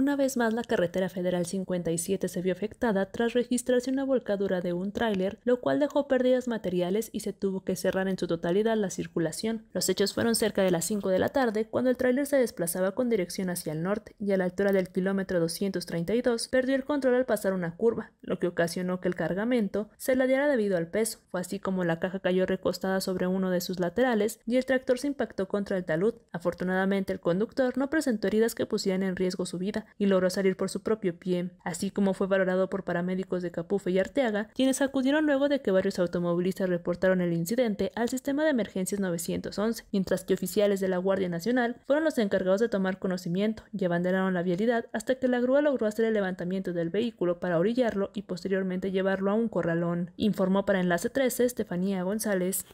Una vez más, la carretera federal 57 se vio afectada tras registrarse una volcadura de un tráiler, lo cual dejó pérdidas materiales y se tuvo que cerrar en su totalidad la circulación. Los hechos fueron cerca de las 5 de la tarde, cuando el tráiler se desplazaba con dirección hacia el norte y a la altura del kilómetro 232 perdió el control al pasar una curva, lo que ocasionó que el cargamento se ladeara debido al peso. Fue así como la caja cayó recostada sobre uno de sus laterales y el tractor se impactó contra el talud. Afortunadamente, el conductor no presentó heridas que pusieran en riesgo su vida, y logró salir por su propio pie, así como fue valorado por paramédicos de Capufe y Arteaga, quienes acudieron luego de que varios automovilistas reportaron el incidente al sistema de emergencias 911, mientras que oficiales de la Guardia Nacional fueron los encargados de tomar conocimiento y abanderaron la vialidad hasta que la grúa logró hacer el levantamiento del vehículo para orillarlo y posteriormente llevarlo a un corralón, informó para Enlace 13 Estefanía González.